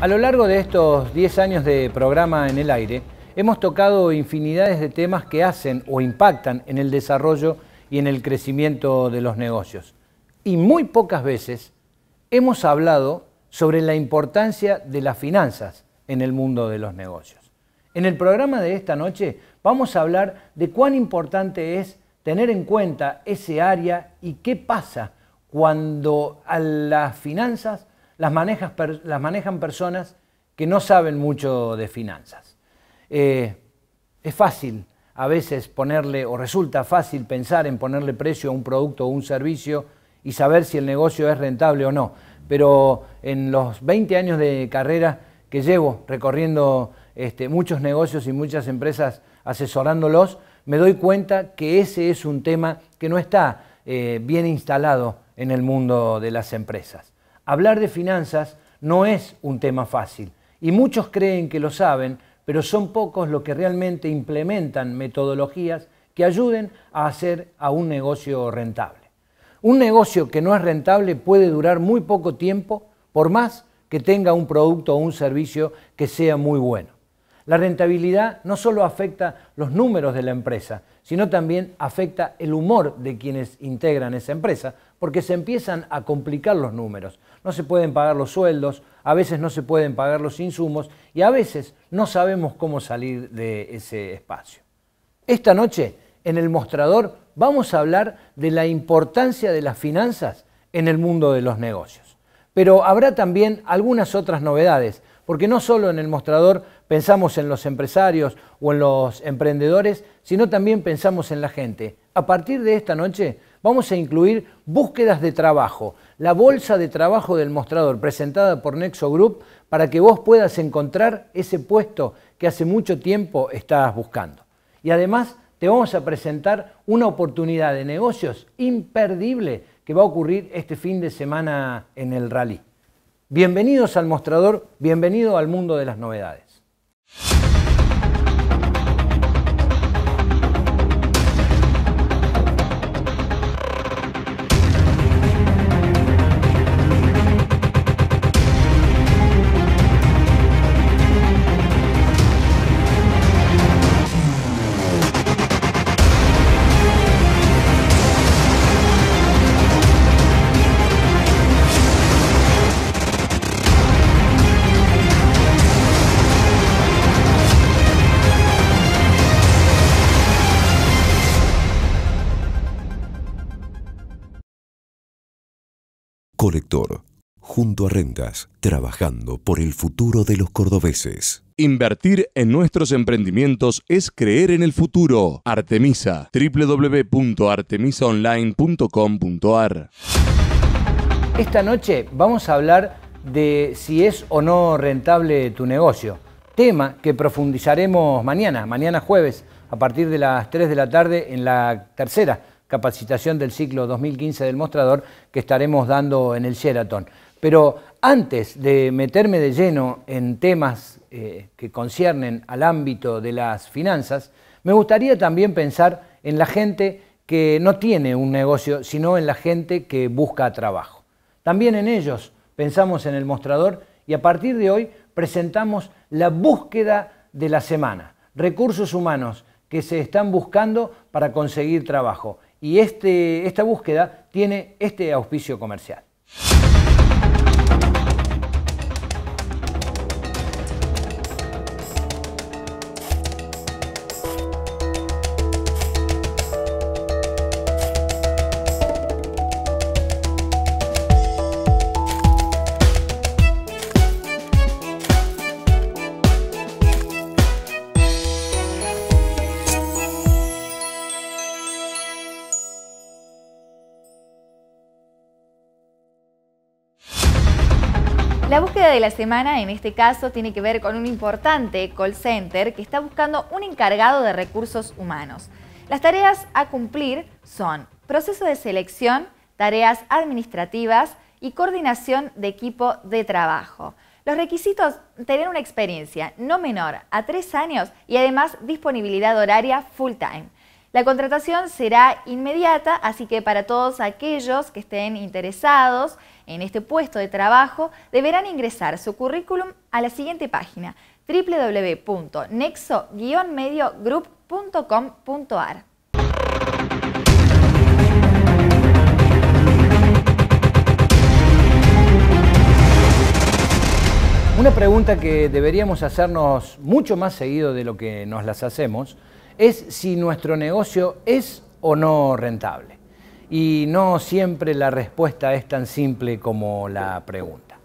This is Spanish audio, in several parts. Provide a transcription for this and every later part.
A lo largo de estos 10 años de programa en el aire, hemos tocado infinidades de temas que hacen o impactan en el desarrollo y en el crecimiento de los negocios. Y muy pocas veces hemos hablado sobre la importancia de las finanzas en el mundo de los negocios. En el programa de esta noche vamos a hablar de cuán importante es tener en cuenta ese área y qué pasa cuando a las finanzas las, manejan personas que no saben mucho de finanzas. Eh, es fácil a veces ponerle, o resulta fácil pensar en ponerle precio a un producto o un servicio y saber si el negocio es rentable o no. Pero en los 20 años de carrera que llevo recorriendo este, muchos negocios y muchas empresas asesorándolos, me doy cuenta que ese es un tema que no está eh, bien instalado en el mundo de las empresas. Hablar de finanzas no es un tema fácil y muchos creen que lo saben, pero son pocos los que realmente implementan metodologías que ayuden a hacer a un negocio rentable. Un negocio que no es rentable puede durar muy poco tiempo, por más que tenga un producto o un servicio que sea muy bueno. La rentabilidad no solo afecta los números de la empresa, sino también afecta el humor de quienes integran esa empresa, porque se empiezan a complicar los números. No se pueden pagar los sueldos, a veces no se pueden pagar los insumos y a veces no sabemos cómo salir de ese espacio. Esta noche, en el mostrador, vamos a hablar de la importancia de las finanzas en el mundo de los negocios. Pero habrá también algunas otras novedades, porque no solo en el mostrador pensamos en los empresarios o en los emprendedores, sino también pensamos en la gente. A partir de esta noche Vamos a incluir búsquedas de trabajo, la bolsa de trabajo del mostrador presentada por Nexo Group para que vos puedas encontrar ese puesto que hace mucho tiempo estabas buscando. Y además te vamos a presentar una oportunidad de negocios imperdible que va a ocurrir este fin de semana en el rally. Bienvenidos al mostrador, bienvenido al mundo de las novedades. Colector, junto a Rentas, trabajando por el futuro de los cordobeses. Invertir en nuestros emprendimientos es creer en el futuro. Artemisa, www.artemisaonline.com.ar. Esta noche vamos a hablar de si es o no rentable tu negocio, tema que profundizaremos mañana, mañana jueves, a partir de las 3 de la tarde en la tercera capacitación del ciclo 2015 del mostrador que estaremos dando en el Sheraton. Pero antes de meterme de lleno en temas eh, que conciernen al ámbito de las finanzas, me gustaría también pensar en la gente que no tiene un negocio, sino en la gente que busca trabajo. También en ellos pensamos en el mostrador y a partir de hoy presentamos la búsqueda de la semana, recursos humanos que se están buscando para conseguir trabajo y este, esta búsqueda tiene este auspicio comercial. La búsqueda de la semana en este caso tiene que ver con un importante call center que está buscando un encargado de recursos humanos. Las tareas a cumplir son proceso de selección, tareas administrativas y coordinación de equipo de trabajo. Los requisitos, tener una experiencia no menor a tres años y además disponibilidad horaria full time. La contratación será inmediata, así que para todos aquellos que estén interesados en este puesto de trabajo, deberán ingresar su currículum a la siguiente página www.nexo-mediogroup.com.ar. Una pregunta que deberíamos hacernos mucho más seguido de lo que nos las hacemos es si nuestro negocio es o no rentable. Y no siempre la respuesta es tan simple como la pregunta.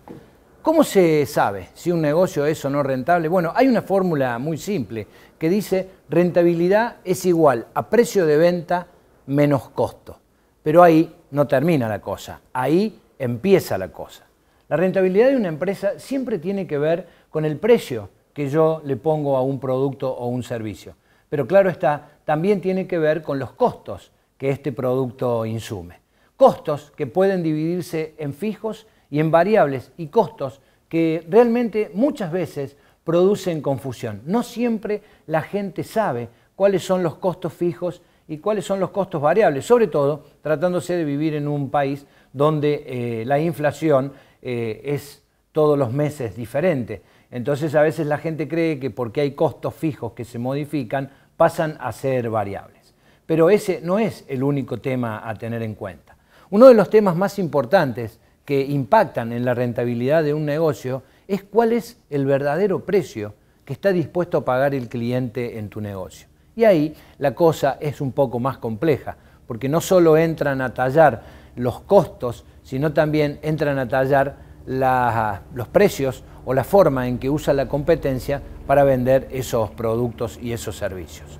¿Cómo se sabe si un negocio es o no rentable? Bueno, hay una fórmula muy simple que dice rentabilidad es igual a precio de venta menos costo. Pero ahí no termina la cosa, ahí empieza la cosa. La rentabilidad de una empresa siempre tiene que ver con el precio que yo le pongo a un producto o un servicio pero claro está, también tiene que ver con los costos que este producto insume. Costos que pueden dividirse en fijos y en variables y costos que realmente muchas veces producen confusión. No siempre la gente sabe cuáles son los costos fijos y cuáles son los costos variables, sobre todo tratándose de vivir en un país donde eh, la inflación eh, es todos los meses diferente. Entonces a veces la gente cree que porque hay costos fijos que se modifican, pasan a ser variables. Pero ese no es el único tema a tener en cuenta. Uno de los temas más importantes que impactan en la rentabilidad de un negocio es cuál es el verdadero precio que está dispuesto a pagar el cliente en tu negocio. Y ahí la cosa es un poco más compleja, porque no solo entran a tallar los costos, sino también entran a tallar los precios o la forma en que usa la competencia para vender esos productos y esos servicios.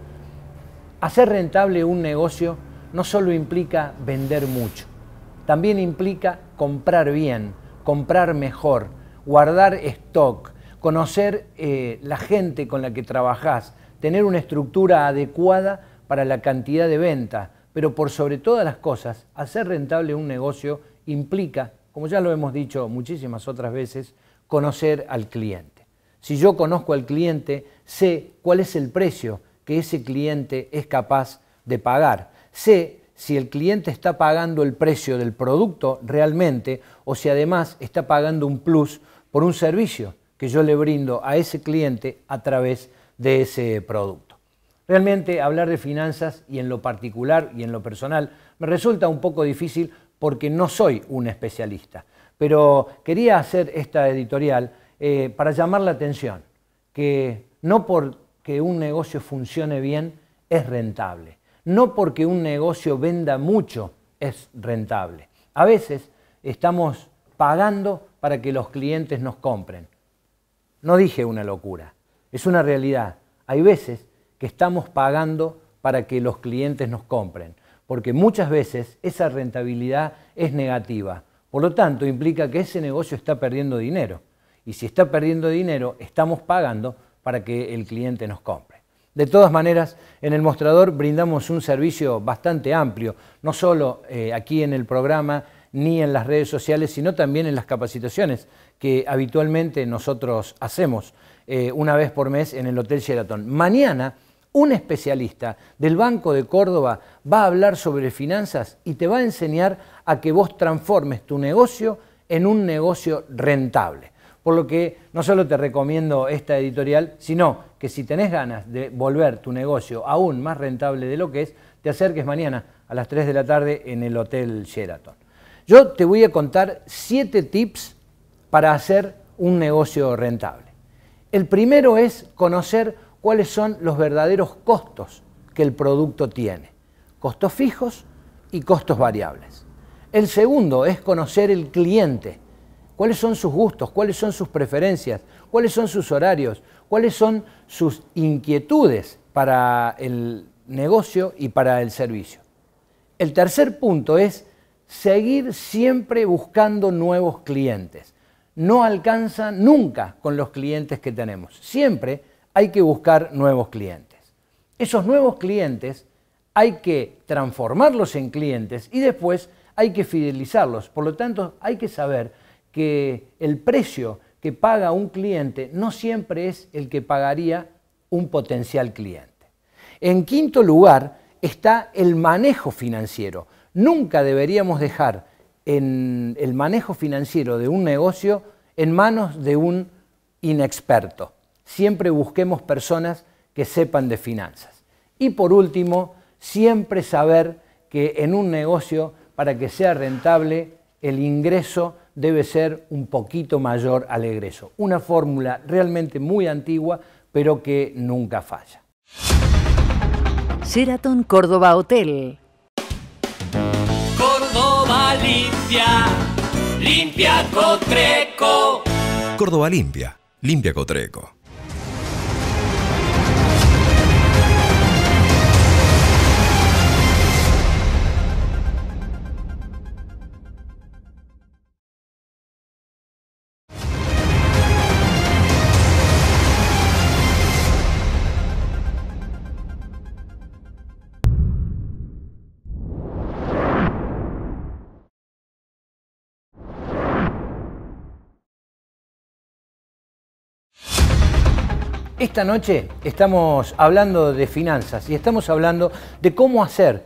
Hacer rentable un negocio no solo implica vender mucho, también implica comprar bien, comprar mejor, guardar stock, conocer eh, la gente con la que trabajás, tener una estructura adecuada para la cantidad de venta, pero por sobre todas las cosas, hacer rentable un negocio implica, como ya lo hemos dicho muchísimas otras veces, conocer al cliente. Si yo conozco al cliente, sé cuál es el precio que ese cliente es capaz de pagar. Sé si el cliente está pagando el precio del producto realmente o si además está pagando un plus por un servicio que yo le brindo a ese cliente a través de ese producto. Realmente hablar de finanzas y en lo particular y en lo personal me resulta un poco difícil porque no soy un especialista pero quería hacer esta editorial eh, para llamar la atención, que no porque un negocio funcione bien es rentable, no porque un negocio venda mucho es rentable. A veces estamos pagando para que los clientes nos compren. No dije una locura, es una realidad. Hay veces que estamos pagando para que los clientes nos compren, porque muchas veces esa rentabilidad es negativa. Por lo tanto, implica que ese negocio está perdiendo dinero. Y si está perdiendo dinero, estamos pagando para que el cliente nos compre. De todas maneras, en el mostrador brindamos un servicio bastante amplio, no solo eh, aquí en el programa ni en las redes sociales, sino también en las capacitaciones que habitualmente nosotros hacemos eh, una vez por mes en el Hotel Sheraton. Mañana, un especialista del Banco de Córdoba va a hablar sobre finanzas y te va a enseñar a que vos transformes tu negocio en un negocio rentable. Por lo que no solo te recomiendo esta editorial, sino que si tenés ganas de volver tu negocio aún más rentable de lo que es, te acerques mañana a las 3 de la tarde en el Hotel Sheraton. Yo te voy a contar 7 tips para hacer un negocio rentable. El primero es conocer cuáles son los verdaderos costos que el producto tiene. Costos fijos y costos variables. El segundo es conocer el cliente. ¿Cuáles son sus gustos? ¿Cuáles son sus preferencias? ¿Cuáles son sus horarios? ¿Cuáles son sus inquietudes para el negocio y para el servicio? El tercer punto es seguir siempre buscando nuevos clientes. No alcanza nunca con los clientes que tenemos. Siempre hay que buscar nuevos clientes. Esos nuevos clientes hay que transformarlos en clientes y después hay que fidelizarlos. Por lo tanto, hay que saber que el precio que paga un cliente no siempre es el que pagaría un potencial cliente. En quinto lugar está el manejo financiero. Nunca deberíamos dejar el manejo financiero de un negocio en manos de un inexperto. Siempre busquemos personas que sepan de finanzas. Y por último, siempre saber que en un negocio para que sea rentable, el ingreso debe ser un poquito mayor al egreso. Una fórmula realmente muy antigua, pero que nunca falla. Sheraton Córdoba Hotel. Córdoba limpia, limpia Cotreco. Córdoba limpia, limpia Cotreco. Esta noche estamos hablando de finanzas y estamos hablando de cómo hacer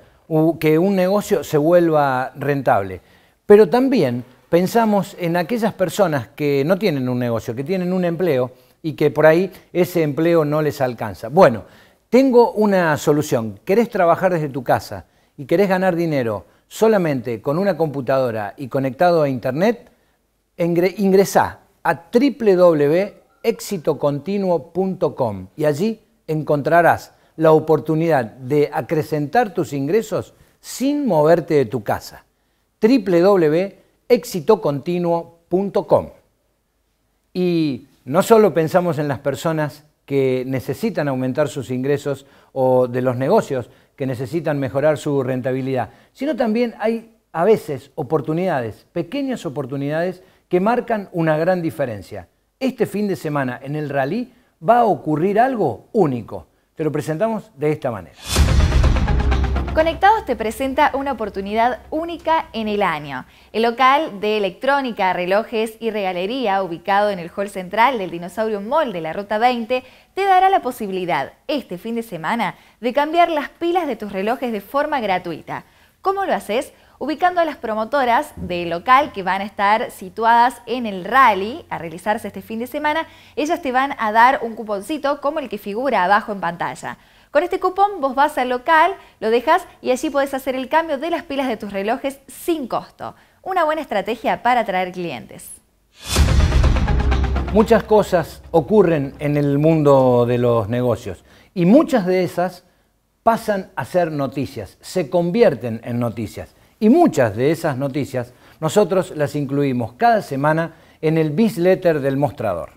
que un negocio se vuelva rentable. Pero también pensamos en aquellas personas que no tienen un negocio, que tienen un empleo y que por ahí ese empleo no les alcanza. Bueno, tengo una solución. ¿Querés trabajar desde tu casa y querés ganar dinero solamente con una computadora y conectado a internet? Ingresá a www exitocontinuo.com y allí encontrarás la oportunidad de acrecentar tus ingresos sin moverte de tu casa. www.exitocontinuo.com. Y no solo pensamos en las personas que necesitan aumentar sus ingresos o de los negocios que necesitan mejorar su rentabilidad, sino también hay a veces oportunidades, pequeñas oportunidades que marcan una gran diferencia este fin de semana en el rally va a ocurrir algo único. Te lo presentamos de esta manera. Conectados te presenta una oportunidad única en el año. El local de electrónica, relojes y regalería, ubicado en el hall central del Dinosaurio Mall de la Ruta 20, te dará la posibilidad, este fin de semana, de cambiar las pilas de tus relojes de forma gratuita. ¿Cómo lo haces? ubicando a las promotoras del local que van a estar situadas en el rally a realizarse este fin de semana. Ellas te van a dar un cuponcito como el que figura abajo en pantalla. Con este cupón vos vas al local, lo dejas y allí podés hacer el cambio de las pilas de tus relojes sin costo. Una buena estrategia para atraer clientes. Muchas cosas ocurren en el mundo de los negocios y muchas de esas pasan a ser noticias, se convierten en noticias. Y muchas de esas noticias nosotros las incluimos cada semana en el Bisletter del mostrador.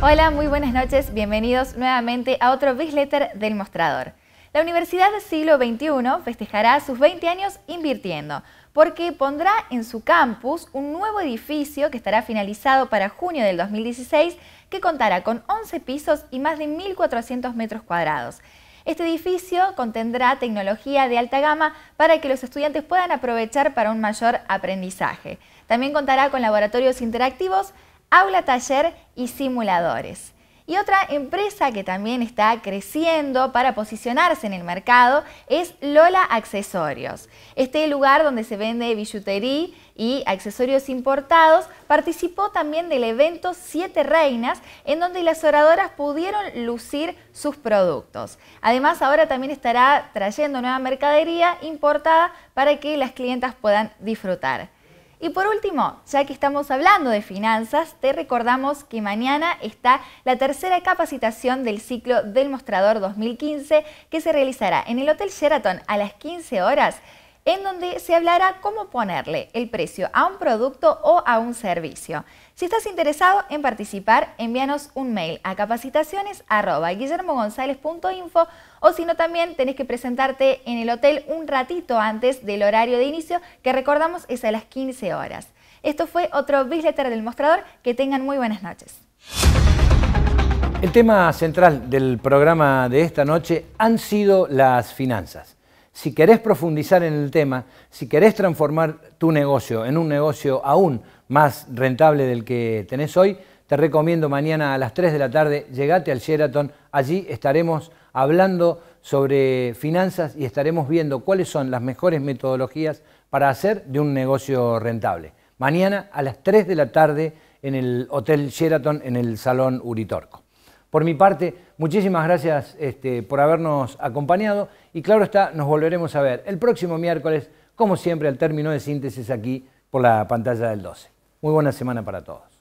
Hola, muy buenas noches. Bienvenidos nuevamente a otro Bisletter del mostrador. La Universidad del Siglo XXI festejará sus 20 años invirtiendo, porque pondrá en su campus un nuevo edificio que estará finalizado para junio del 2016 que contará con 11 pisos y más de 1.400 metros cuadrados. Este edificio contendrá tecnología de alta gama para que los estudiantes puedan aprovechar para un mayor aprendizaje. También contará con laboratorios interactivos, aula taller y simuladores. Y otra empresa que también está creciendo para posicionarse en el mercado es Lola Accesorios. Este lugar donde se vende billutería y accesorios importados participó también del evento Siete Reinas en donde las oradoras pudieron lucir sus productos. Además ahora también estará trayendo nueva mercadería importada para que las clientas puedan disfrutar. Y por último, ya que estamos hablando de finanzas, te recordamos que mañana está la tercera capacitación del ciclo del Mostrador 2015 que se realizará en el Hotel Sheraton a las 15 horas en donde se hablará cómo ponerle el precio a un producto o a un servicio. Si estás interesado en participar, envíanos un mail a capacitaciones.guillermogonzalez.info o si no también tenés que presentarte en el hotel un ratito antes del horario de inicio que recordamos es a las 15 horas. Esto fue otro newsletter del mostrador. Que tengan muy buenas noches. El tema central del programa de esta noche han sido las finanzas. Si querés profundizar en el tema, si querés transformar tu negocio en un negocio aún más rentable del que tenés hoy, te recomiendo mañana a las 3 de la tarde, llegate al Sheraton, allí estaremos hablando sobre finanzas y estaremos viendo cuáles son las mejores metodologías para hacer de un negocio rentable. Mañana a las 3 de la tarde en el Hotel Sheraton, en el Salón Uritorco. Por mi parte, muchísimas gracias este, por habernos acompañado y claro está, nos volveremos a ver el próximo miércoles, como siempre, al término de síntesis aquí por la pantalla del 12. Muy buena semana para todos.